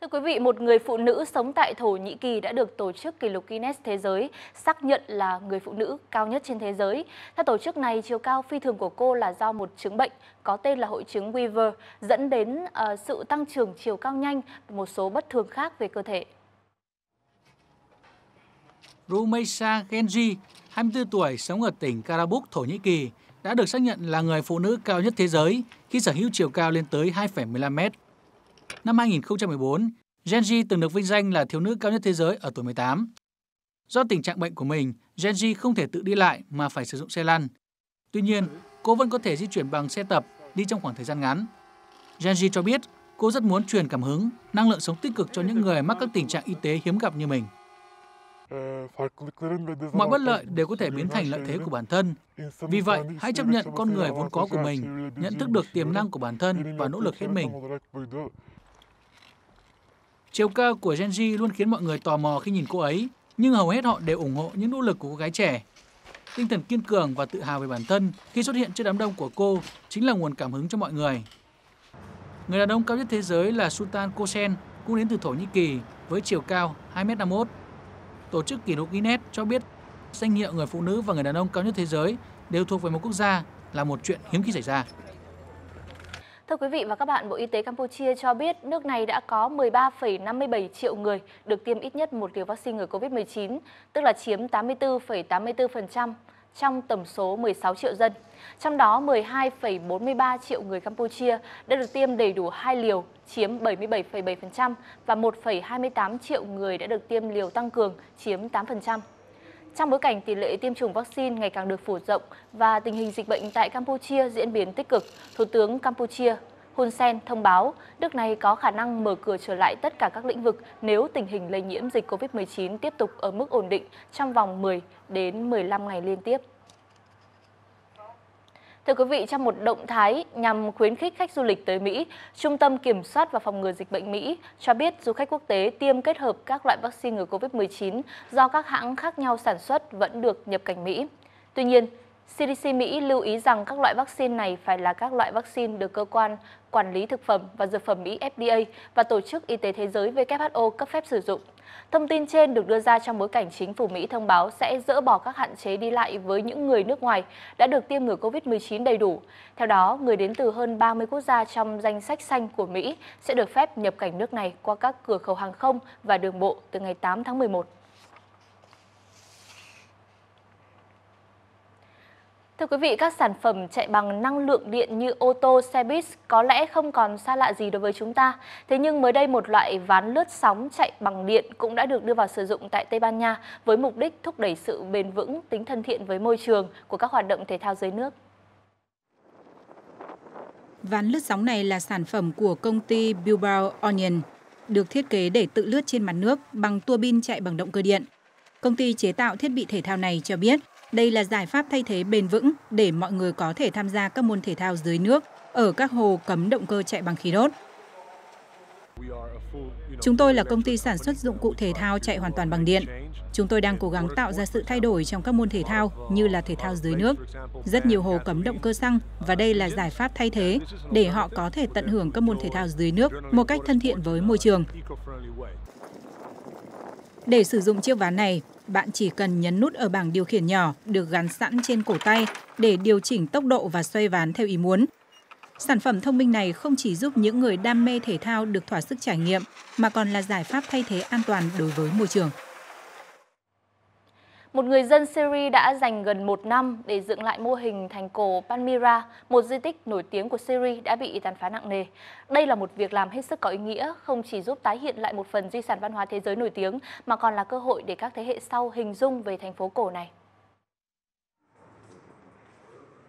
Thưa quý vị, một người phụ nữ sống tại Thổ Nhĩ Kỳ đã được tổ chức kỷ lục Guinness Thế giới xác nhận là người phụ nữ cao nhất trên thế giới. Theo tổ chức này, chiều cao phi thường của cô là do một chứng bệnh có tên là hội chứng Weaver dẫn đến uh, sự tăng trưởng chiều cao nhanh và một số bất thường khác về cơ thể. Rumeisa Genji, 24 tuổi, sống ở tỉnh Karabuk, Thổ Nhĩ Kỳ, đã được xác nhận là người phụ nữ cao nhất thế giới khi sở hữu chiều cao lên tới 2,15 mét. Năm 2014, Genji từng được vinh danh là thiếu nữ cao nhất thế giới ở tuổi 18. Do tình trạng bệnh của mình, Genji không thể tự đi lại mà phải sử dụng xe lăn. Tuy nhiên, cô vẫn có thể di chuyển bằng xe tập đi trong khoảng thời gian ngắn. Genji cho biết cô rất muốn truyền cảm hứng, năng lượng sống tích cực cho những người mắc các tình trạng y tế hiếm gặp như mình. Mọi bất lợi đều có thể biến thành lợi thế của bản thân. Vì vậy, hãy chấp nhận con người vốn có của mình, nhận thức được tiềm năng của bản thân và nỗ lực hết mình. Chiều cao của Genji luôn khiến mọi người tò mò khi nhìn cô ấy, nhưng hầu hết họ đều ủng hộ những nỗ lực của cô gái trẻ. Tinh thần kiên cường và tự hào về bản thân khi xuất hiện trước đám đông của cô chính là nguồn cảm hứng cho mọi người. Người đàn ông cao nhất thế giới là Sultan Kosen cũng đến từ Thổ Nhĩ Kỳ với chiều cao 2m51. Tổ chức kỷ lục Guinness cho biết danh hiệu người phụ nữ và người đàn ông cao nhất thế giới đều thuộc về một quốc gia là một chuyện hiếm khi xảy ra. Thưa quý vị và các bạn, Bộ Y tế Campuchia cho biết nước này đã có 13,57 triệu người được tiêm ít nhất một liều vaccine ngừa COVID-19, tức là chiếm 84,84% trong tổng số 16 triệu dân. Trong đó 12,43 triệu người Campuchia đã được tiêm đầy đủ hai liều, chiếm 77,7% và 1,28 triệu người đã được tiêm liều tăng cường, chiếm 8%. Trong bối cảnh tỷ lệ tiêm chủng vaccine ngày càng được phủ rộng và tình hình dịch bệnh tại Campuchia diễn biến tích cực, Thủ tướng Campuchia Hun Sen thông báo nước này có khả năng mở cửa trở lại tất cả các lĩnh vực nếu tình hình lây nhiễm dịch COVID-19 tiếp tục ở mức ổn định trong vòng 10 đến 15 ngày liên tiếp. Thưa quý vị, trong một động thái nhằm khuyến khích khách du lịch tới Mỹ, Trung tâm Kiểm soát và Phòng ngừa Dịch bệnh Mỹ cho biết du khách quốc tế tiêm kết hợp các loại vaccine ngừa COVID-19 do các hãng khác nhau sản xuất vẫn được nhập cảnh Mỹ. Tuy nhiên, CDC Mỹ lưu ý rằng các loại vaccine này phải là các loại vaccine được cơ quan quản lý thực phẩm và dược phẩm Mỹ FDA và Tổ chức Y tế Thế giới WHO cấp phép sử dụng. Thông tin trên được đưa ra trong bối cảnh chính phủ Mỹ thông báo sẽ dỡ bỏ các hạn chế đi lại với những người nước ngoài đã được tiêm ngừa COVID-19 đầy đủ. Theo đó, người đến từ hơn 30 quốc gia trong danh sách xanh của Mỹ sẽ được phép nhập cảnh nước này qua các cửa khẩu hàng không và đường bộ từ ngày 8 tháng 11. Thưa quý vị, các sản phẩm chạy bằng năng lượng điện như ô tô, xe bus có lẽ không còn xa lạ gì đối với chúng ta. Thế nhưng mới đây một loại ván lướt sóng chạy bằng điện cũng đã được đưa vào sử dụng tại Tây Ban Nha với mục đích thúc đẩy sự bền vững, tính thân thiện với môi trường của các hoạt động thể thao dưới nước. Ván lướt sóng này là sản phẩm của công ty Bilbao Onion, được thiết kế để tự lướt trên mặt nước bằng tua bin chạy bằng động cơ điện. Công ty chế tạo thiết bị thể thao này cho biết đây là giải pháp thay thế bền vững để mọi người có thể tham gia các môn thể thao dưới nước ở các hồ cấm động cơ chạy bằng khí đốt. Chúng tôi là công ty sản xuất dụng cụ thể thao chạy hoàn toàn bằng điện. Chúng tôi đang cố gắng tạo ra sự thay đổi trong các môn thể thao như là thể thao dưới nước. Rất nhiều hồ cấm động cơ xăng và đây là giải pháp thay thế để họ có thể tận hưởng các môn thể thao dưới nước một cách thân thiện với môi trường. Để sử dụng chiếc ván này, bạn chỉ cần nhấn nút ở bảng điều khiển nhỏ được gắn sẵn trên cổ tay để điều chỉnh tốc độ và xoay ván theo ý muốn. Sản phẩm thông minh này không chỉ giúp những người đam mê thể thao được thỏa sức trải nghiệm mà còn là giải pháp thay thế an toàn đối với môi trường một người dân Syria đã dành gần một năm để dựng lại mô hình thành cổ Panmira, một di tích nổi tiếng của Syria đã bị tàn phá nặng nề. Đây là một việc làm hết sức có ý nghĩa, không chỉ giúp tái hiện lại một phần di sản văn hóa thế giới nổi tiếng, mà còn là cơ hội để các thế hệ sau hình dung về thành phố cổ này.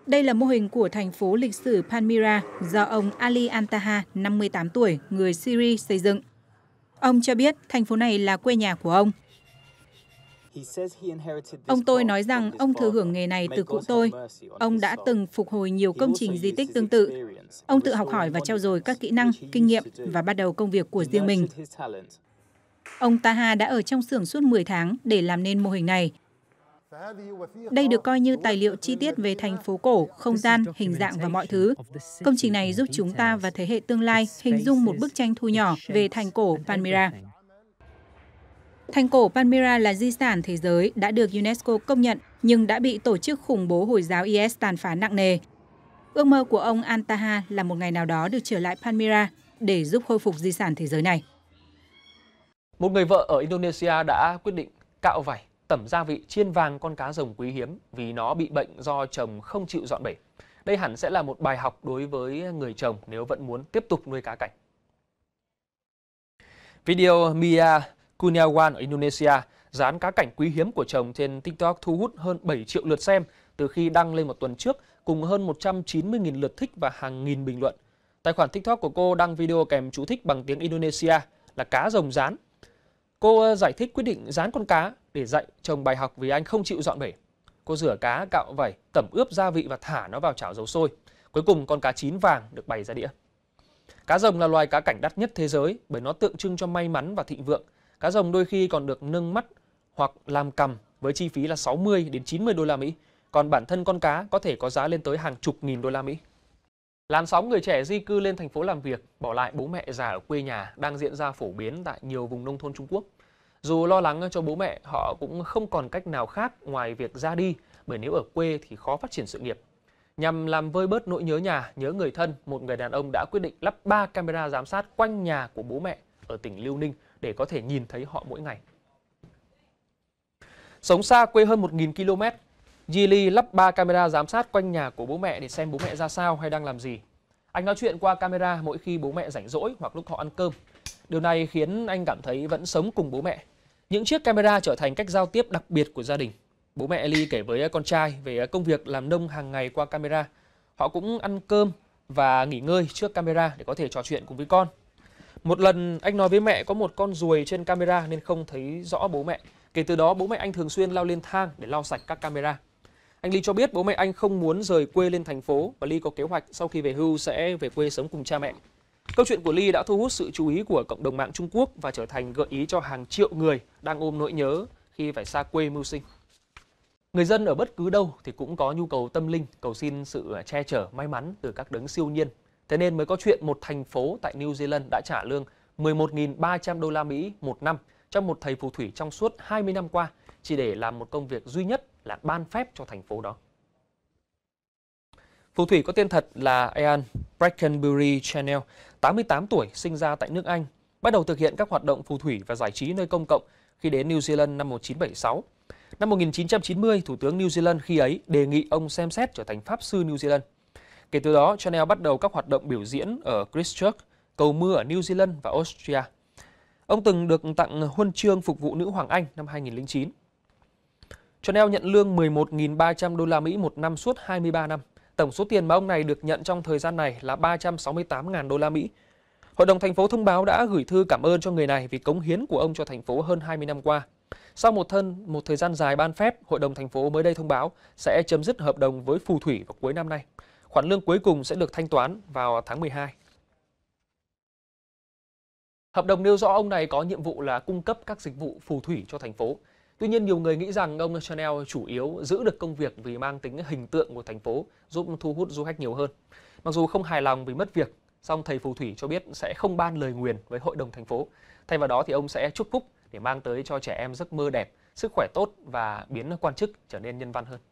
Đây là mô hình của thành phố lịch sử Panmira do ông Ali Antaha, 58 tuổi, người Syria xây dựng. Ông cho biết thành phố này là quê nhà của ông. Ông tôi nói rằng ông thừa hưởng nghề này từ cụ tôi. Ông đã từng phục hồi nhiều công trình di tích tương tự. Ông tự học hỏi và trao dồi các kỹ năng, kinh nghiệm và bắt đầu công việc của riêng mình. Ông Taha đã ở trong xưởng suốt 10 tháng để làm nên mô hình này. Đây được coi như tài liệu chi tiết về thành phố cổ, không gian, hình dạng và mọi thứ. Công trình này giúp chúng ta và thế hệ tương lai hình dung một bức tranh thu nhỏ về thành cổ Palmyra. Thành cổ Palmyra là di sản thế giới đã được UNESCO công nhận nhưng đã bị tổ chức khủng bố Hồi giáo IS tàn phá nặng nề. Ước mơ của ông Antaha là một ngày nào đó được trở lại Palmyra để giúp khôi phục di sản thế giới này. Một người vợ ở Indonesia đã quyết định cạo vảy, tẩm gia vị chiên vàng con cá rồng quý hiếm vì nó bị bệnh do chồng không chịu dọn bể. Đây hẳn sẽ là một bài học đối với người chồng nếu vẫn muốn tiếp tục nuôi cá cảnh. Video Mia Kurniawan ở Indonesia, dán cá cảnh quý hiếm của chồng trên TikTok thu hút hơn 7 triệu lượt xem từ khi đăng lên một tuần trước cùng hơn 190.000 lượt thích và hàng nghìn bình luận. Tài khoản TikTok của cô đăng video kèm chú thích bằng tiếng Indonesia là cá rồng rán. Cô ờ, giải thích quyết định rán con cá để dạy chồng bài học vì anh không chịu dọn bể. Cô rửa cá, cạo vẩy, tẩm ướp gia vị và thả nó vào chảo dầu sôi. Cuối cùng con cá chín vàng được bày ra đĩa. Cá rồng là loài cá cảnh đắt nhất thế giới bởi nó tượng trưng cho may mắn và thịnh vượng – Cá rồng đôi khi còn được nâng mắt hoặc làm cầm với chi phí là 60 đến 90 đô la Mỹ, còn bản thân con cá có thể có giá lên tới hàng chục nghìn đô la Mỹ. Làn sóng người trẻ di cư lên thành phố làm việc, bỏ lại bố mẹ già ở quê nhà đang diễn ra phổ biến tại nhiều vùng nông thôn Trung Quốc. Dù lo lắng cho bố mẹ, họ cũng không còn cách nào khác ngoài việc ra đi, bởi nếu ở quê thì khó phát triển sự nghiệp. Nhằm làm vơi bớt nỗi nhớ nhà, nhớ người thân, một người đàn ông đã quyết định lắp 3 camera giám sát quanh nhà của bố mẹ ở tỉnh Liêu Ninh để có thể nhìn thấy họ mỗi ngày. Sống xa quê hơn 1.000 km, Gili lắp 3 camera giám sát quanh nhà của bố mẹ để xem bố mẹ ra sao hay đang làm gì. Anh nói chuyện qua camera mỗi khi bố mẹ rảnh rỗi hoặc lúc họ ăn cơm. Điều này khiến anh cảm thấy vẫn sống cùng bố mẹ. Những chiếc camera trở thành cách giao tiếp đặc biệt của gia đình. Bố mẹ Ly kể với con trai về công việc làm nông hàng ngày qua camera. Họ cũng ăn cơm và nghỉ ngơi trước camera để có thể trò chuyện cùng với con. Một lần anh nói với mẹ có một con ruồi trên camera nên không thấy rõ bố mẹ. Kể từ đó bố mẹ anh thường xuyên lao lên thang để lau sạch các camera. Anh Ly cho biết bố mẹ anh không muốn rời quê lên thành phố và Ly có kế hoạch sau khi về hưu sẽ về quê sống cùng cha mẹ. Câu chuyện của Ly đã thu hút sự chú ý của cộng đồng mạng Trung Quốc và trở thành gợi ý cho hàng triệu người đang ôm nỗi nhớ khi phải xa quê mưu sinh. Người dân ở bất cứ đâu thì cũng có nhu cầu tâm linh, cầu xin sự che chở may mắn từ các đấng siêu nhiên Thế nên mới có chuyện một thành phố tại New Zealand đã trả lương 11.300 đô la Mỹ một năm cho một thầy phù thủy trong suốt 20 năm qua chỉ để làm một công việc duy nhất là ban phép cho thành phố đó. Phù thủy có tên thật là Ian Breckenbury Chanel, 88 tuổi, sinh ra tại nước Anh, bắt đầu thực hiện các hoạt động phù thủy và giải trí nơi công cộng khi đến New Zealand năm 1976. Năm 1990, Thủ tướng New Zealand khi ấy đề nghị ông xem xét trở thành Pháp sư New Zealand. Kể từ đó, Chanel bắt đầu các hoạt động biểu diễn ở Christchurch, cầu mưa ở New Zealand và Austria. Ông từng được tặng huân chương phục vụ nữ Hoàng Anh năm 2009. Chanel nhận lương 11.300 đô la Mỹ một năm suốt 23 năm. Tổng số tiền mà ông này được nhận trong thời gian này là 368.000 đô la Mỹ. Hội đồng thành phố thông báo đã gửi thư cảm ơn cho người này vì cống hiến của ông cho thành phố hơn 20 năm qua. Sau một thân một thời gian dài ban phép, Hội đồng thành phố mới đây thông báo sẽ chấm dứt hợp đồng với phù thủy vào cuối năm nay. Khoản lương cuối cùng sẽ được thanh toán vào tháng 12. Hợp đồng nêu rõ ông này có nhiệm vụ là cung cấp các dịch vụ phù thủy cho thành phố. Tuy nhiên, nhiều người nghĩ rằng ông Chanel chủ yếu giữ được công việc vì mang tính hình tượng của thành phố, giúp thu hút du khách nhiều hơn. Mặc dù không hài lòng vì mất việc, song thầy phù thủy cho biết sẽ không ban lời nguyền với hội đồng thành phố. Thay vào đó thì ông sẽ chúc phúc để mang tới cho trẻ em giấc mơ đẹp, sức khỏe tốt và biến quan chức trở nên nhân văn hơn.